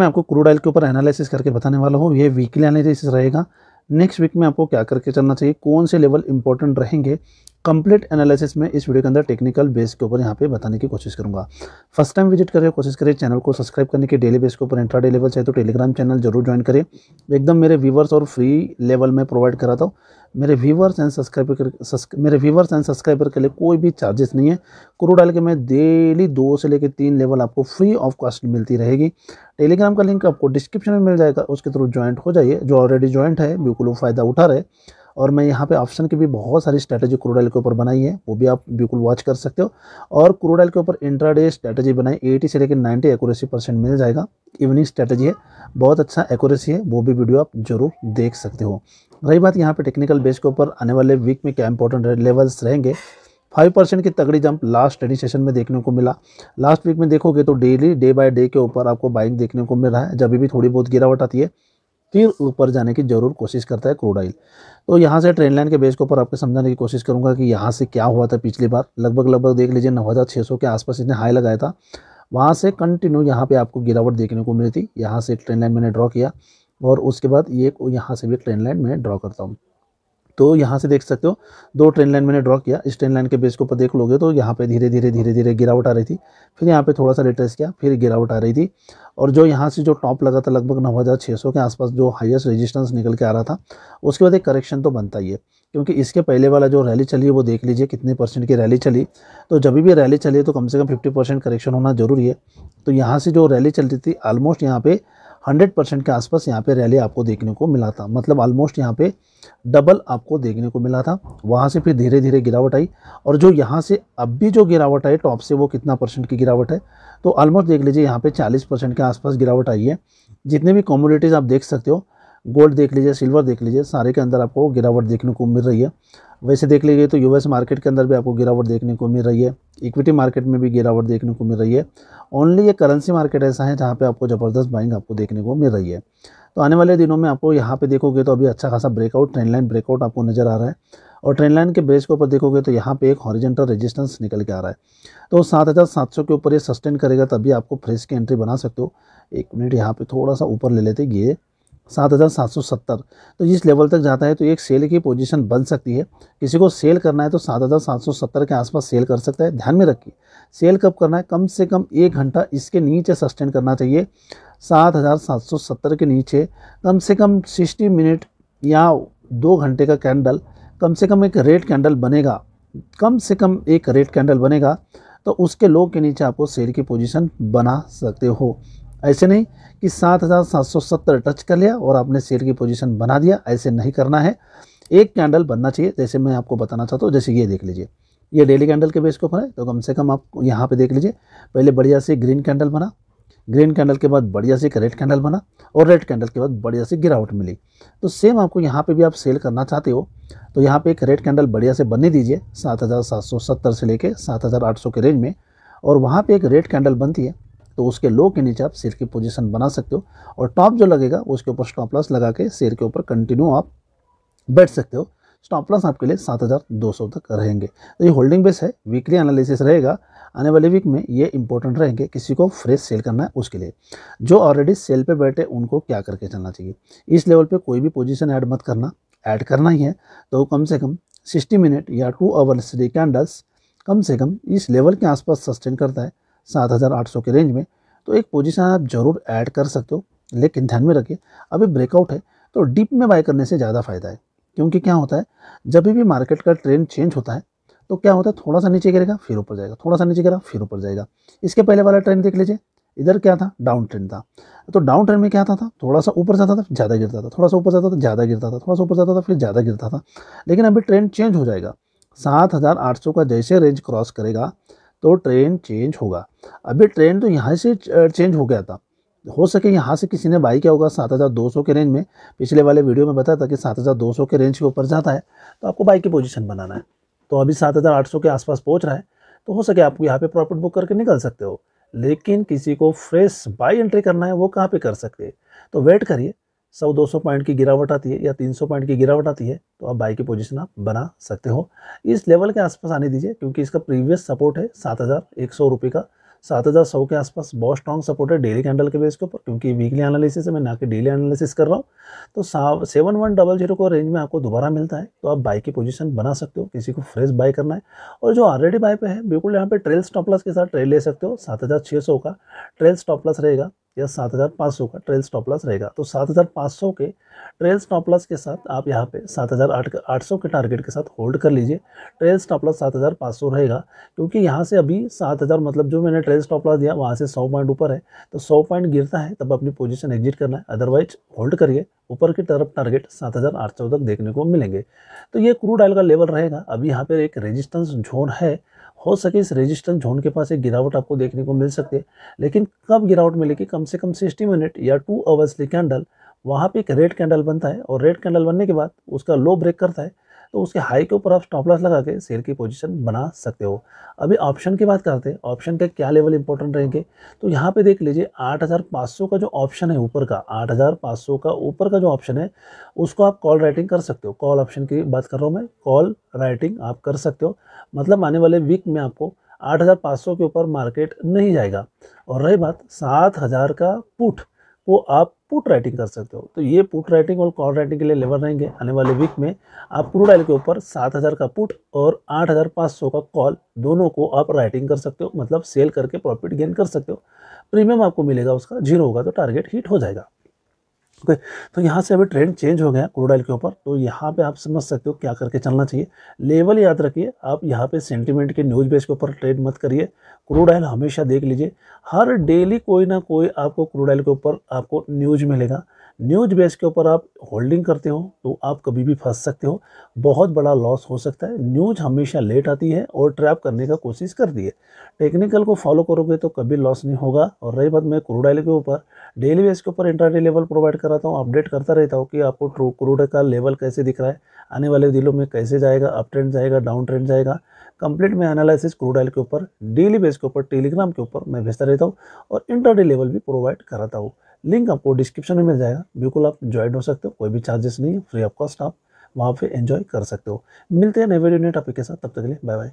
मैं आपको crude oil के ऊपर एनालिसिस करके बताने वाला हूँ ये वीकली एनालिसिस रहेगा नेक्स्ट वीक में आपको क्या करके चलना चाहिए कौन से लेवल इंपॉर्टेंट रहेंगे कंप्लीट एनालिसिस में इस वीडियो के अंदर टेक्निकल बेस के ऊपर यहाँ पे बताने की कोशिश करूँगा फर्स्ट टाइम विजिट करें कोशिश करें चैनल को सब्सक्राइब करने की डेली बेस के ऊपर इंट्रा डे लेवल चाहिए तो टेलीग्राम चैनल जरूर ज्वाइन करें एकदम मेरे व्यूवर्स और फ्री लेवल में प्रोवाइड कराता हूँ मेरे व्यूवर्स एंड सब्सक्राइबर मेरे व्यूवर्स एंड सब्सक्राइबर के लिए कोई भी चार्जेस नहीं है क्रू डाल के मैं डेली दो से लेकर तीन लेवल आपको फ्री ऑफ कॉस्ट मिलती रहेगी टेलीग्राम का लिंक आपको डिस्क्रिप्शन में मिल जाएगा उसके थ्रू ज्वाइंट हो जाइए जो ऑलरेडी ज्वाइंट है बिल्कुल वो फ़ायदा उठा रहे और मैं यहाँ पे ऑप्शन की भी बहुत सारी स्ट्रैटेजी क्रूडाइल के ऊपर बनाई है वो भी आप बिल्कुल वॉच कर सकते हो और क्रूडाइल के ऊपर इंट्राडे स्ट्रैटेजी बनाई एटी से लेकर नाइन्टी एक्यूरेसी परसेंट मिल जाएगा इवनिंग स्ट्रैटेजी है बहुत अच्छा एक्यूरेसी है वो भी वीडियो आप जरूर देख सकते हो रही बात यहाँ पर टेक्निकल बेस के ऊपर आने वाले वीक में क्या इंपॉर्टेंट लेवल्स रहेंगे फाइव परसेंट की तगड़ी जंप लास्ट ट्रेडिंग सेशन में देखने को मिला लास्ट वीक में देखोगे तो डेली डे बाय डे के ऊपर आपको बाइंग देखने को मिल रहा है जब भी थोड़ी बहुत गिरावट आती है फिर ऊपर जाने की ज़रूर कोशिश करता है क्रूड ऑयल तो यहाँ से ट्रेन लाइन के बेस के ऊपर आपको समझाने की कोशिश करूँगा कि यहाँ से क्या हुआ था पिछली बार लगभग लगभग देख लीजिए नौ हज़ार छः सौ के आसपास इसने हाई लगाया था वहाँ से कंटिन्यू यहाँ पे आपको गिरावट देखने को मिली थी यहाँ से ट्रेन लाइन मैंने ड्रॉ किया और उसके बाद ये यहाँ से भी ट्रेन लाइन मैं ड्रॉ करता हूँ तो यहाँ से देख सकते हो दो ट्रेन लाइन मैंने ड्रॉ किया इस ट्रेन लाइन के बेस के ऊपर देख लोगे तो यहाँ पे धीरे धीरे धीरे धीरे गिरावट आ रही थी फिर यहाँ पे थोड़ा सा रिट्रेस किया फिर गिरावट आ रही थी और जो यहाँ से जो टॉप लगा था लगभग नौ हज़ार छः सौ के आसपास जो हाइस्ट रजिस्टेंस निकल के आ रहा था उसके बाद एक करेक्शन तो बनता ही है क्योंकि इसके पहले वाला जो रैली चली है वो देख लीजिए कितने परसेंट की रैली चली तो जब भी रैली चली तो कम से कम फिफ्टी परसेंट करेक्शन होना जरूरी है तो यहाँ से जो रैली चल रही थी ऑलमोस्ट यहाँ पे हंड्रेड परसेंट के आसपास यहाँ पे रैली आपको देखने को मिला था मतलब ऑलमोस्ट यहाँ पे डबल आपको देखने को मिला था वहाँ से फिर धीरे धीरे गिरावट आई और जो यहाँ से अब भी जो गिरावट आई टॉप से वो कितना परसेंट की गिरावट है तो ऑलमोस्ट देख लीजिए यहाँ पे चालीस परसेंट के आसपास गिरावट आई है जितने भी कॉमोडिटीज़ आप देख सकते हो गोल्ड देख लीजिए सिल्वर देख लीजिए सारे के अंदर आपको गिरावट देखने को मिल रही है वैसे देख लीजिए तो यूएस मार्केट के अंदर भी आपको गिरावट देखने को मिल रही है इक्विटी मार्केट में भी गिरावट देखने को मिल रही है ओनली ये करेंसी मार्केट ऐसा है जहाँ पे आपको ज़बरदस्त बाइंग आपको देखने को मिल रही है तो आने वाले दिनों में आपको यहाँ पे देखोगे तो अभी अच्छा खासा ब्रेकआउट ट्रेंड लाइन ब्रेकआउट आपको नज़र आ रहा है और ट्रेंड लाइन के बेस के ऊपर देखोगे तो यहाँ पे एक हॉरिजेंटल रेजिस्टेंस निकल के आ रहा है तो सात हज़ार सात सौ के ऊपर ये सस्टेन करेगा तभी आपको फ्रेश की एंट्री बना सकते हो एक मिनट यहाँ पे थोड़ा सा ऊपर ले लेते ये सात हज़ार सात सौ सत्तर तो इस लेवल तक जाता है तो एक सेल की पोजीशन बन सकती है किसी को सेल करना है तो सात हज़ार सात सौ सत्तर के आसपास सेल कर सकता है ध्यान में रखिए सेल कब करना है कम से कम एक घंटा इसके नीचे सस्टेन करना चाहिए सात हज़ार सात सौ सत्तर के नीचे कम से कम सिक्सटी मिनट या दो घंटे का कैंडल कम से कम एक रेड कैंडल बनेगा कम से कम एक रेड कैंडल बनेगा तो उसके लो के नीचे आपको सेल की पोजीशन बना सकते हो ऐसे नहीं कि सात हज़ार सात सौ सत्तर टच कर लिया और आपने सेल की पोजीशन बना दिया ऐसे नहीं करना है एक कैंडल बनना चाहिए जैसे मैं आपको बताना चाहता हूँ जैसे ये देख लीजिए ये डेली कैंडल के बेस के ऊपर है तो कम से कम आप यहाँ पे देख लीजिए पहले बढ़िया से ग्रीन कैंडल बना ग्रीन कैंडल के बाद बढ़िया से एक रेड कैंडल बना और रेड कैंडल के बाद बढ़िया से गिरावट मिली तो सेम आपको यहाँ पे भी आप सेल करना चाहते हो तो यहाँ पे एक रेड कैंडल बढ़िया से बनने दीजिए 7770 से लेके 7800 के रेंज में और वहाँ पे एक रेड कैंडल बनती है तो उसके लो के नीचे आप शेयर की पोजीशन बना सकते हो और टॉप जो लगेगा उसके ऊपर स्टॉप लॉस लगा के शेयर के ऊपर कंटिन्यू आप बैठ सकते हो स्टॉप लॉस आपके लिए 7,200 तक रहेंगे तो ये होल्डिंग बेस है वीकली एनालिसिस रहेगा आने वाले वीक में ये इंपॉर्टेंट रहेंगे किसी को फ्रेश सेल करना है उसके लिए जो ऑलरेडी सेल पर बैठे उनको क्या करके चलना चाहिए इस लेवल पर कोई भी पोजिशन ऐड मत करना ऐड करना ही है तो कम से कम सिक्सटी मिनट या टू आवर्स डे कैंडल्स कम से कम इस लेवल के आसपास सस्टेन करता है सात हज़ार आठ सौ के रेंज में तो एक पोजीशन आप ज़रूर ऐड कर सकते हो लेकिन ध्यान में रखिए अभी ब्रेकआउट है तो डीप में बाय करने से ज़्यादा फ़ायदा है क्योंकि क्या होता है जब भी मार्केट का ट्रेंड चेंज होता है तो क्या होता है थोड़ा सा नीचे गिरेगा फिर ऊपर जाएगा थोड़ा सा नीचे गिरा फिर ऊपर जाएगा इसके पहले वाला ट्रेंड देख लीजिए इधर क्या था डाउन ट्रेंड था तो डाउन ट्रेंड में क्या था, था थोड़ा सा ऊपर जाता था ज़्यादा गिरता था थोड़ा सा ऊपर जाता था ज़्यादा गिरता था थोड़ा सा ऊपर जाता था फिर ज़्यादा गिरता था लेकिन अभी ट्रेंड चेंज हो जाएगा सात हज़ार आठ सौ का जैसे रेंज क्रॉस करेगा तो ट्रेन चेंज होगा अभी ट्रेन तो यहाँ से चेंज हो गया था हो सके यहाँ से किसी ने बाई किया होगा सात हज़ार दो सौ के रेंज में पिछले वाले वीडियो में बताया था कि सात हज़ार दो सौ के रेंज के ऊपर जाता है तो आपको बाई की पोजीशन बनाना है तो अभी सात हज़ार आठ सौ के आसपास पहुँच रहा है तो हो सके आपको यहाँ पे प्रॉफिट बुक करके निकल सकते हो लेकिन किसी को फ्रेश बाई एंट्री करना है वो कहाँ पर कर सकते तो वेट करिए सौ दो सौ पॉइंट की गिरावट आती है या तीन सौ पॉइंट की गिरावट आती है तो आप बाई की पोजीशन आप बना सकते हो इस लेवल के आसपास आने दीजिए क्योंकि इसका प्रीवियस सपोर्ट है सात हज़ार एक सौ रुपये का सात हज़ार सौ के आसपास बहुत स्ट्रॉन्ग सपोर्ट है डेली कैंडल के बेस के ऊपर क्योंकि वीकली एनालिसिस है मैं ना कि डेली एनालिसिस कर रहा हूँ तो सेवन वन डबल जीरो को रेंज में आपको दोबारा मिलता है तो आप बाई की पोजीशन बना सकते हो किसी को फ्रेश बाय करना है और जो ऑलरेडी बाई पे है बिल्कुल यहाँ पे ट्रेल स्टॉपलस के साथ ट्रेल ले सकते हो सात हज़ार छः सौ का ट्रेल स्टॉपलस रहेगा या 7,500 का ट्रेल स्टॉप लॉस रहेगा तो 7,500 के ट्रेल स्टॉप लॉस के साथ आप यहाँ पे 7,800 के टारगेट के साथ होल्ड कर लीजिए ट्रेल स्टॉप लॉस 7,500 रहेगा क्योंकि यहाँ से अभी 7,000 मतलब जो मैंने ट्रेल स्टॉप लॉस दिया वहाँ से 100 पॉइंट ऊपर है तो 100 पॉइंट गिरता है तब अपनी पोजिशन एग्जिट करना है अदरवाइज होल्ड करिए ऊपर की तरफ टारगेट सौ तक देखने को मिलेंगे तो ये क्रूड ऑयल का लेवल रहेगा अभी यहाँ पर एक रेजिस्टेंस जोन है हो सके इस रेजिस्टेंस जोन के पास एक गिरावट आपको देखने को मिल सकती है लेकिन कब गिरावट मिलेगी कम से कम सिक्सटी मिनट या टू आवर्सली कैंडल वहाँ पे एक रेड कैंडल बनता है और रेड कैंडल बनने के बाद उसका लो ब्रेक करता है तो उसके हाई के ऊपर आप स्टॉप लॉस लगा के शेयर की पोजीशन बना सकते हो अभी ऑप्शन की बात करते हैं ऑप्शन के क्या लेवल इंपॉर्टेंट रहेंगे तो यहाँ पे देख लीजिए 8500 का जो ऑप्शन है ऊपर का 8500 का ऊपर का जो ऑप्शन है उसको आप कॉल राइटिंग कर सकते हो कॉल ऑप्शन की बात कर रहा हूँ मैं कॉल राइटिंग आप कर सकते हो मतलब आने वाले वीक में आपको आठ के ऊपर मार्केट नहीं जाएगा और रही बात सात का पुट वो आप पुट राइटिंग कर सकते हो तो ये पुट राइटिंग और कॉल राइटिंग के लिए लेवल रहेंगे आने वाले वीक में आप क्रूड ऑयल के ऊपर सात हज़ार का पुट और आठ हज़ार पाँच सौ का कॉल दोनों को आप राइटिंग कर सकते हो मतलब सेल करके प्रॉफिट गेन कर सकते हो प्रीमियम आपको मिलेगा उसका जीरो होगा तो टारगेट हिट हो जाएगा ओके तो यहाँ से अभी ट्रेंड चेंज हो गया क्रूड ऑयल के ऊपर तो यहाँ पे आप समझ सकते हो क्या करके चलना चाहिए लेवल याद रखिए आप यहाँ पे सेंटीमेंट के न्यूज़ बेस के ऊपर ट्रेड मत करिए क्रूड ऑयल हमेशा देख लीजिए हर डेली कोई ना कोई आपको ऑयल के ऊपर आपको न्यूज मिलेगा न्यूज बेस के ऊपर आप होल्डिंग करते हो तो आप कभी भी फंस सकते हो बहुत बड़ा लॉस हो सकता है न्यूज हमेशा लेट आती है और ट्रैप करने का कोशिश करती है टेक्निकल को फॉलो करोगे तो कभी लॉस नहीं होगा और रही बात मैं क्रूड ऑयल के ऊपर डेली बेस के ऊपर इंटरडे लेवल प्रोवाइड कराता हूँ अपडेट करता रहता हूँ कि आपको ट्रू क्रूड का लेवल कैसे दिख रहा है आने वाले दिनों में कैसे जाएगा अप ट्रेंड जाएगा डाउन ट्रेंड जाएगा कंप्लीट मैं एनालिसिस क्रूड ऑयल के ऊपर डेली बेस के ऊपर टेलीग्राम के ऊपर मैं भेजता रहता हूँ और इंटरडे लेवल भी प्रोवाइड कराता हूँ लिंक आपको डिस्क्रिप्शन में मिल जाएगा बिल्कुल आप ज्वाइन हो सकते हो कोई भी चार्जेस नहीं है फ्री ऑफ कॉस्ट आप वहाँ पे एंजॉय कर सकते हो मिलते हैं नए वीडियो नए टॉपिक के साथ तब तक के लिए बाय बाय